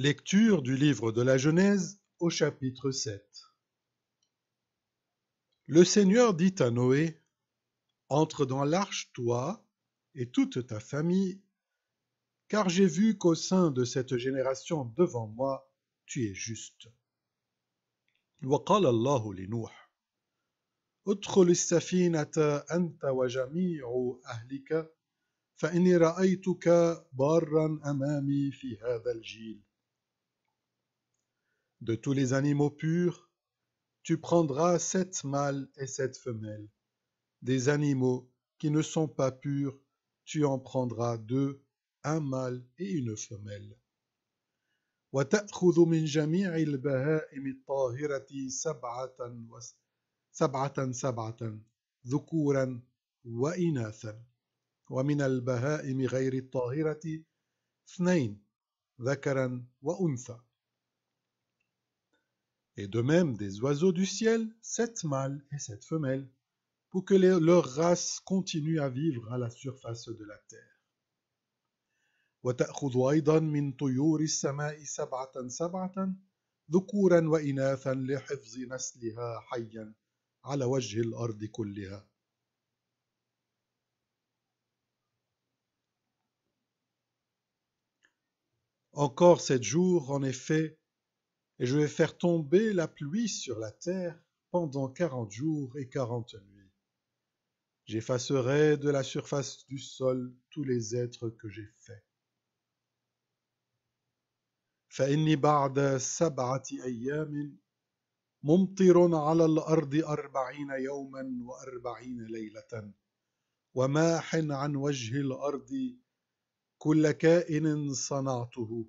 Lecture du livre de la Genèse au chapitre 7 Le Seigneur dit à Noé, Entre dans l'arche toi et toute ta famille, car j'ai vu qu'au sein de cette génération devant moi, tu es juste. وقال الله de tous les animaux purs, tu prendras sept mâles et sept femelles. Des animaux qui ne sont pas purs, tu en prendras deux, un mâle et une femelle. وتأخذ من جميع البهائم الطاهرة سبعة سبعة سبعة ذكورا وإناثا ومن البهائم غير الطاهرة اثنين ذكرا وأنثى et de même des oiseaux du ciel, sept mâles et sept femelles, pour que leur race continue à vivre à la surface de la terre. Encore sept jours, en effet, et je vais faire tomber la pluie sur la terre pendant quarante jours et quarante nuits. J'effacerai de la surface du sol tous les êtres que j'ai faits. فإني بعد سبعة أيام ممطر على الأرض أربعين يوما وأربعين ليلة وماح عن وجه الأرض كل كائن صنعته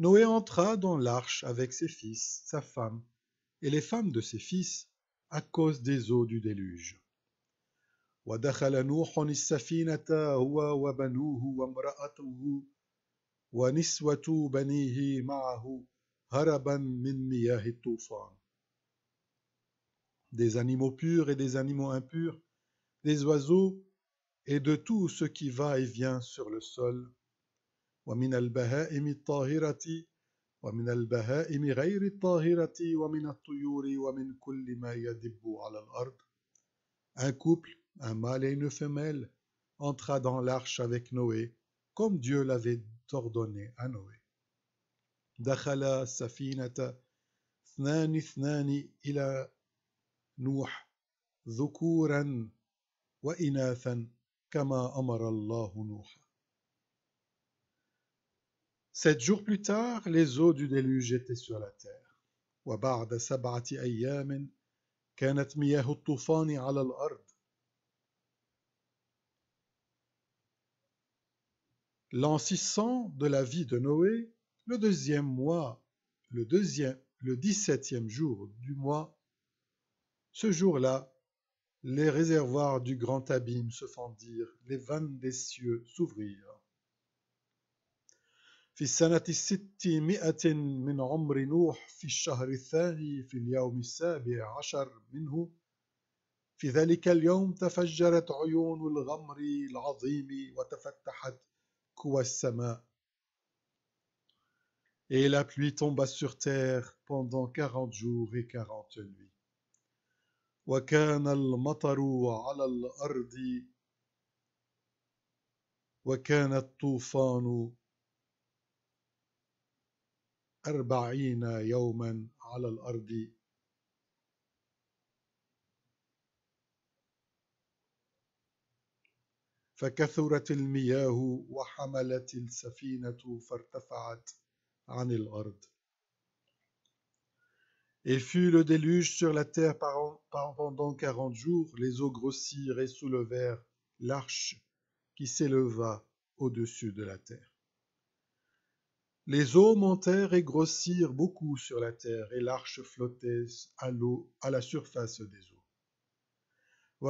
Noé entra dans l'arche avec ses fils, sa femme, et les femmes de ses fils, à cause des eaux du déluge. Des animaux purs et des animaux impurs, des oiseaux et de tout ce qui va et vient sur le sol ومن البهائم الطاهرة ومن البهائم غير الطاهرة ومن الطيور ومن كل ما يدب على الأرض. Un couple, un mâle et une femelle, entra dans l'arche avec Noé, comme Dieu l'avait ordonné à Noé. دخل سفينة اثنان اثنان إلى نوح ذكورا وإناثا كما أمر الله نوحا. Sept jours plus tard, les eaux du déluge étaient sur la terre. L'an 600 de la vie de Noé, le deuxième mois, le deuxième, le dix-septième jour du mois, ce jour-là, les réservoirs du grand abîme se fendirent, les vannes des cieux s'ouvrirent. في السنة الستمائة من عمر نوح في الشهر الثاني في اليوم السابع عشر منه في ذلك اليوم تفجرت عيون الغمر العظيم وتفتحت كوى السماء Et la pluie tomba sur terre pendant quarante jours et quarante nuits. وكان المطر على الأرض وكان الطوفان Et fut le déluge sur la terre pendant quarante jours, les eaux grossirent et soulevèrent l'arche qui s'éleva au-dessus de la terre. Les eaux montèrent et grossirent beaucoup sur la terre, et l'arche flottait à l'eau, à la surface des eaux.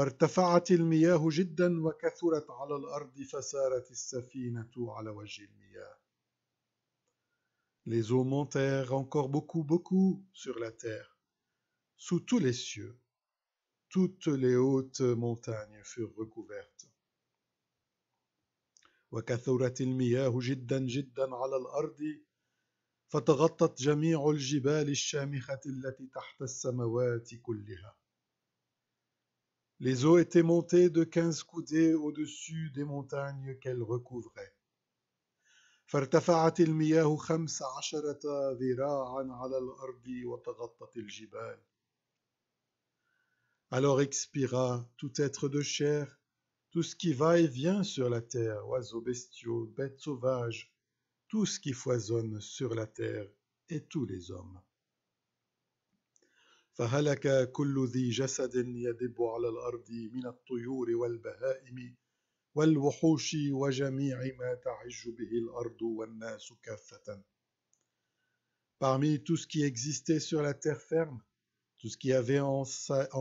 Les eaux montèrent encore beaucoup, beaucoup sur la terre, sous tous les cieux. Toutes les hautes montagnes furent recouvertes. وكثرت المياه جدا جدا على الارض فتغطت جميع الجبال الشامخه التي تحت السماوات كلها Les eaux étaient montées de quinze coudées au-dessus des montagnes qu'elles recouvraient. فارتفعت المياه خمس عشرة ذراعا على الأرض وتغطت الجبال. Alors expira tout être de chair tout ce qui va et vient sur la terre, oiseaux, bestiaux, bêtes sauvages, tout ce qui foisonne sur la terre et tous les hommes. Parmi tout ce qui existait sur la terre ferme, tout ce qui avait en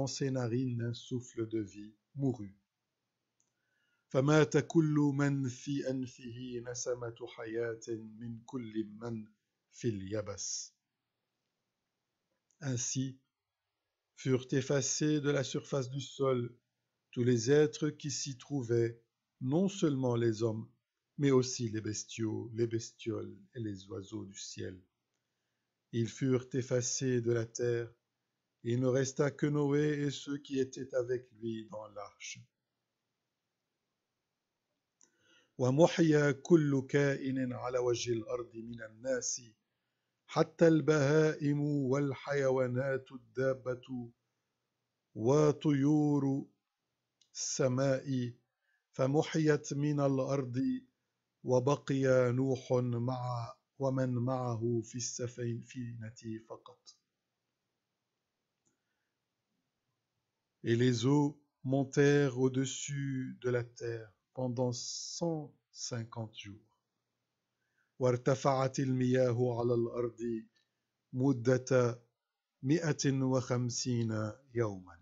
ses narines un souffle de vie mourut. Ainsi furent effacés de la surface du sol tous les êtres qui s'y trouvaient, non seulement les hommes, mais aussi les bestiaux, les bestioles et les oiseaux du ciel. Ils furent effacés de la terre, et il ne resta que Noé et ceux qui étaient avec lui dans l'arche. ومحيا كل كائن على وجه الارض من الناس حتى البهائم والحيوانات الدابه وطيور السماء فمحيت من الارض وبقي نوح مع ومن معه في السفينه فقط Et les eaux montèrent au-dessus de la terre. pendant 150 jours. وارتفعت المياه على الأرض مدة 150 يوما